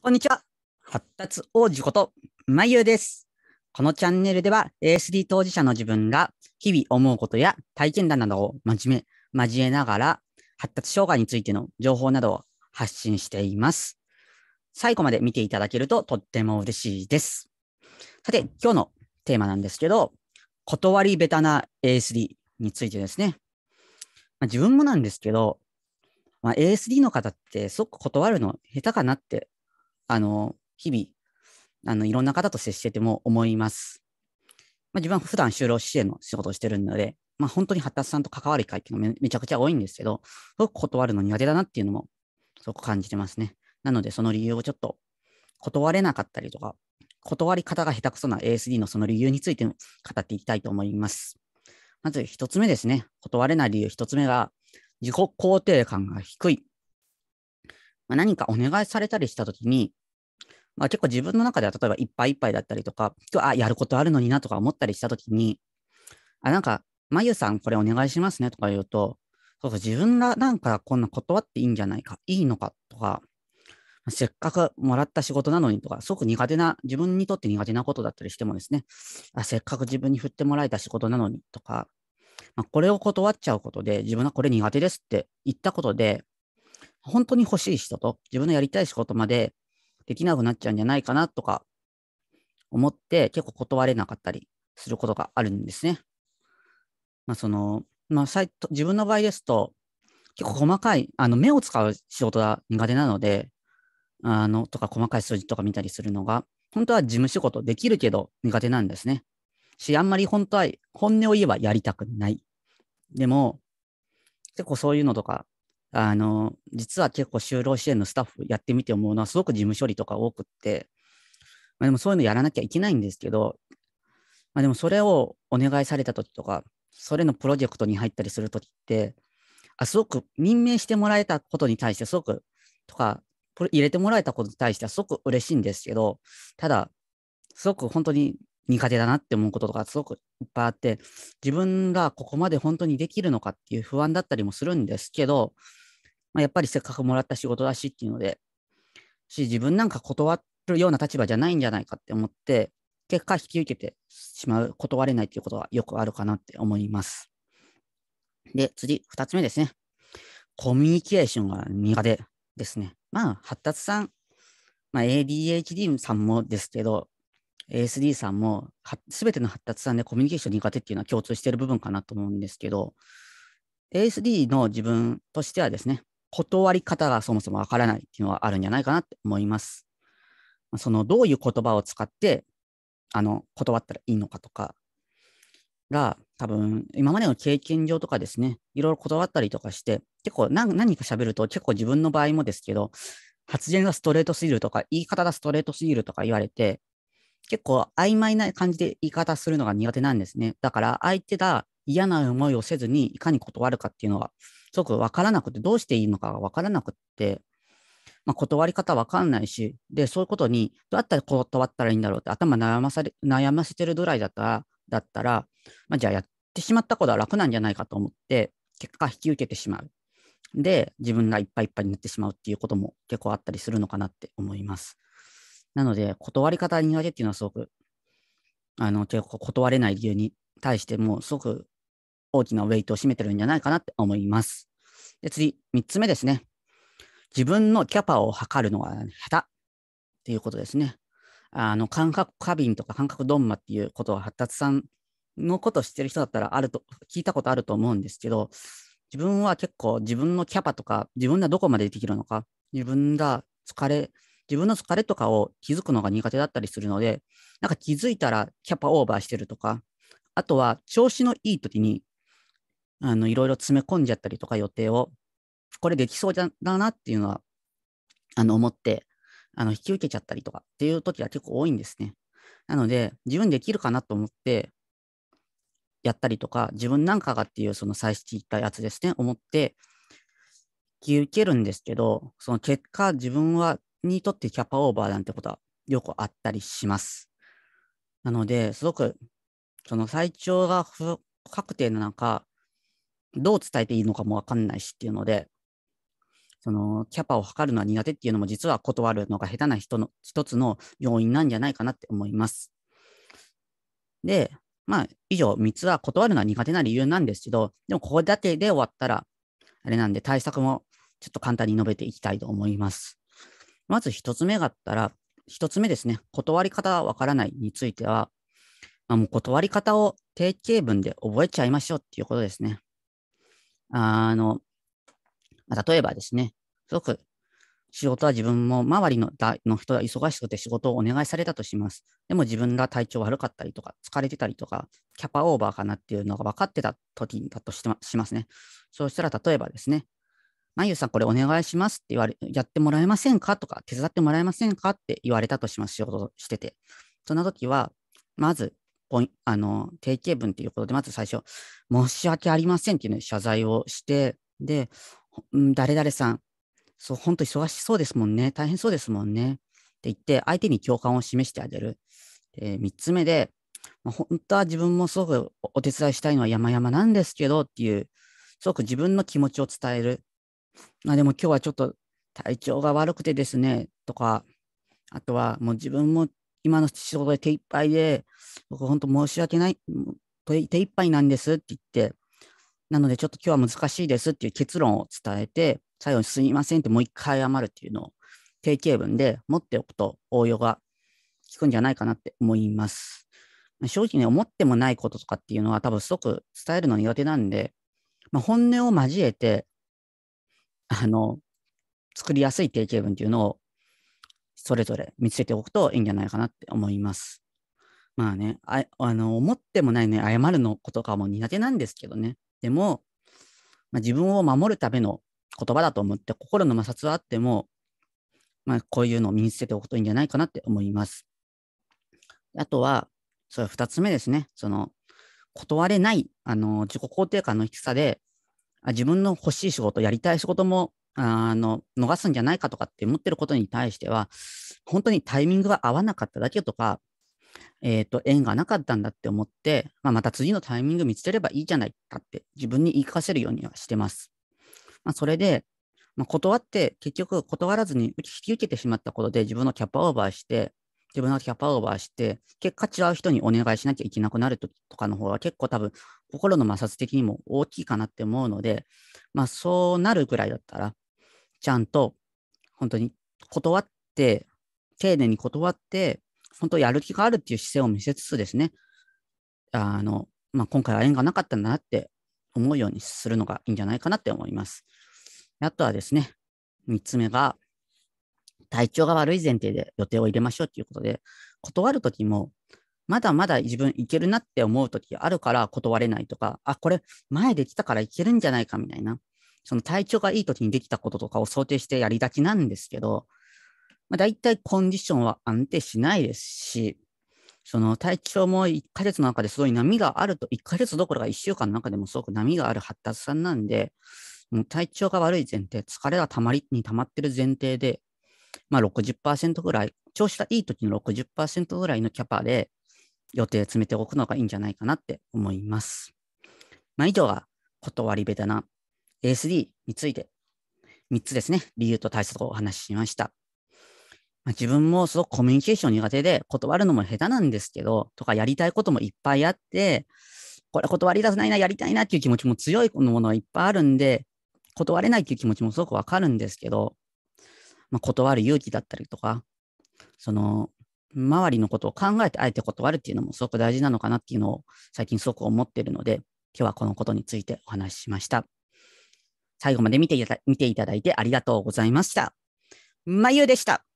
こんにちは。発達王子こと、まゆうです。このチャンネルでは ASD 当事者の自分が日々思うことや体験談などを真面目、交えながら発達障害についての情報などを発信しています。最後まで見ていただけるととっても嬉しいです。さて、今日のテーマなんですけど、断りベタな ASD についてですね。まあ、自分もなんですけど、まあ、ASD の方ってすごく断るの下手かなってあの、日々、あの、いろんな方と接してても思います。まあ、自分は普段就労支援の仕事をしてるので、まあ、本当に発達さんと関わる機会っていうのはめちゃくちゃ多いんですけど、すごく断るの苦手だなっていうのも、すごく感じてますね。なので、その理由をちょっと断れなかったりとか、断り方が下手くそな ASD のその理由について語っていきたいと思います。まず一つ目ですね。断れない理由一つ目が、自己肯定感が低い。まあ、何かお願いされたりしたときに、まあ、結構自分の中では例えばいっぱいいっぱいだったりとか、今日あ、やることあるのになとか思ったりしたときに、あ、なんか、まゆさんこれお願いしますねとか言うと、そうそう、自分がなんかこんな断っていいんじゃないか、いいのかとか、せっかくもらった仕事なのにとか、すごく苦手な、自分にとって苦手なことだったりしてもですね、あせっかく自分に振ってもらえた仕事なのにとか、まあ、これを断っちゃうことで、自分はこれ苦手ですって言ったことで、本当に欲しい人と自分のやりたい仕事までできなくなっちゃうんじゃないかなとか思って結構断れなかったりすることがあるんですね。まあそのまあ、自分の場合ですと結構細かいあの目を使う仕事が苦手なのであのとか細かい数字とか見たりするのが本当は事務仕事できるけど苦手なんですね。しあんまり本当は本音を言えばやりたくない。でも結構そういうのとかあの、実は結構就労支援のスタッフやってみて思うのは、すごく事務処理とか多くって、まあ、でもそういうのやらなきゃいけないんですけど、まあ、でもそれをお願いされた時とか、それのプロジェクトに入ったりする時って、あ、すごく任命してもらえたことに対して、すごく、とか、入れてもらえたことに対してはすごく嬉しいんですけど、ただ、すごく本当に苦手だなって思うこととかすごくいっぱいあって自分がここまで本当にできるのかっていう不安だったりもするんですけど、まあ、やっぱりせっかくもらった仕事だしっていうのでし自分なんか断るような立場じゃないんじゃないかって思って結果引き受けてしまう断れないっていうことはよくあるかなって思います。で次2つ目ですね。コミュニケーションが苦手ですね。まあ発達さん、まあ、ADHD さんもですけど ASD さんも全ての発達さんでコミュニケーション苦手っていうのは共通している部分かなと思うんですけど ASD の自分としてはですね断り方がそもそもわからないっていうのはあるんじゃないかなって思います。そのどういう言葉を使ってあの断ったらいいのかとかが多分今までの経験上とかですねいろいろ断ったりとかして結構何何か喋ると結構自分の場合もですけど発言がストレートすぎるとか言い方がストレートすぎるとか言われて結構曖昧な感じで言い方するのが苦手なんですね。だから相手が嫌な思いをせずにいかに断るかっていうのがすごく分からなくて、どうしていいのかが分からなくって、まあ、断り方分かんないし、で、そういうことにどうやったら断ったらいいんだろうって頭悩まされ悩ませてるぐらいだったら、だったらまあ、じゃあやってしまったことは楽なんじゃないかと思って、結果引き受けてしまう。で、自分がいっぱいいっぱいになってしまうっていうことも結構あったりするのかなって思います。なので、断り方苦手っていうのはすごく、あの、結構断れない理由に対しても、すごく大きなウェイトを占めてるんじゃないかなって思います。で、次、3つ目ですね。自分のキャパを測るのは下手っていうことですね。あの、感覚過敏とか感覚ドンマっていうことは発達さんのこと知ってる人だったらあると、聞いたことあると思うんですけど、自分は結構自分のキャパとか、自分がどこまでできるのか、自分が疲れ自分の疲れとかを気づくのが苦手だったりするので、なんか気づいたらキャパオーバーしてるとか、あとは調子のいい時に、あの、いろいろ詰め込んじゃったりとか予定を、これできそうだなっていうのは、あの、思って、あの、引き受けちゃったりとかっていう時が結構多いんですね。なので、自分できるかなと思って、やったりとか、自分なんかがっていうその最初聞いたやつですね、思って、引き受けるんですけど、その結果自分はにとってキャパオーバーなんてことはよくあったりします。なので、すごく、その最長が不確定な中、どう伝えていいのかもわかんないしっていうので、そのキャパを測るのは苦手っていうのも実は断るのが下手な人の一つの要因なんじゃないかなって思います。で、まあ、以上3つは断るのは苦手な理由なんですけど、でもここだけで終わったら、あれなんで対策もちょっと簡単に述べていきたいと思います。まず1つ目があったら、1つ目ですね、断り方わからないについては、まあ、もう断り方を定型文で覚えちゃいましょうっていうことですね。あの、まあ、例えばですね、すごく仕事は自分も周りのの人が忙しくて仕事をお願いされたとします。でも自分が体調悪かったりとか、疲れてたりとか、キャパオーバーかなっていうのが分かってた時だとしてしますね。そうしたら例えばですね、まゆさんこれお願いしますって言われ、やってもらえませんかとか、手伝ってもらえませんかって言われたとします、仕事をしてて。そんな時は、まず、あの、定型文っていうことで、まず最初、申し訳ありませんっていう、に謝罪をして、で、誰々さん、そう、本当忙しそうですもんね。大変そうですもんね。って言って、相手に共感を示してあげる。で、3つ目で、まあ、本当は自分もすごくお手伝いしたいのは山々なんですけどっていう、すごく自分の気持ちを伝える。まあでも今日はちょっと体調が悪くてですね、とか、あとはもう自分も今の仕事で手一杯で、僕本当申し訳ない、手一杯なんですって言って、なのでちょっと今日は難しいですっていう結論を伝えて、最後にすみませんってもう一回謝るっていうのを定型文で持っておくと応用が効くんじゃないかなって思います。正直ね、思ってもないこととかっていうのは多分すごく伝えるの苦手なんで、まあ、本音を交えてあの、作りやすい定型文っていうのを、それぞれ見つけておくといいんじゃないかなって思います。まあね、ああの思ってもないね、謝るのことかも苦手なんですけどね。でも、まあ、自分を守るための言葉だと思って、心の摩擦はあっても、まあ、こういうのを身につけておくといいんじゃないかなって思います。あとは、それ2つ目ですね。その、断れない、あの、自己肯定感の低さで、自分の欲しい仕事、やりたい仕事もあの逃すんじゃないかとかって思ってることに対しては、本当にタイミングが合わなかっただけとか、えっ、ー、と、縁がなかったんだって思って、まあ、また次のタイミング見つければいいじゃないかって自分に言い聞かせるようにはしてます。まあ、それで、まあ、断って結局断らずに引き受けてしまったことで自分のキャパオーバーして、自分のキャパオーバーして、結果違う人にお願いしなきゃいけなくなるとかの方が結構多分心の摩擦的にも大きいかなって思うので、まあそうなるぐらいだったら、ちゃんと本当に断って、丁寧に断って、本当やる気があるっていう姿勢を見せつつですね、あの、まあ今回は縁がなかったんだなって思うようにするのがいいんじゃないかなって思います。あとはですね、3つ目が、体調が悪い前提で予定を入れましょうということで、断るときも、まだまだ自分いけるなって思うときあるから断れないとか、あ、これ前できたからいけるんじゃないかみたいな、その体調がいいときにできたこととかを想定してやりがちなんですけど、まあ、大体コンディションは安定しないですし、その体調も1ヶ月の中ですごい波があると、1ヶ月どころか1週間の中でもすごく波がある発達さんなんで、もう体調が悪い前提、疲れがたまりに溜まってる前提で、まあ60%ぐらい、調子がいい時の60%ぐらいのキャパで予定詰めておくのがいいんじゃないかなって思います。まあ以上が断りべタな ASD について3つですね、理由と対策をお話ししました。まあ、自分もすごくコミュニケーション苦手で断るのも下手なんですけど、とかやりたいこともいっぱいあって、これ断りたくないな、やりたいなっていう気持ちも強いものはいっぱいあるんで、断れないっていう気持ちもすごくわかるんですけど、まあ、断る勇気だったりとか、その、周りのことを考えてあえて断るっていうのもすごく大事なのかなっていうのを最近すごく思ってるので、今日はこのことについてお話ししました。最後まで見ていた見ていただいてありがとうございました。まゆでした。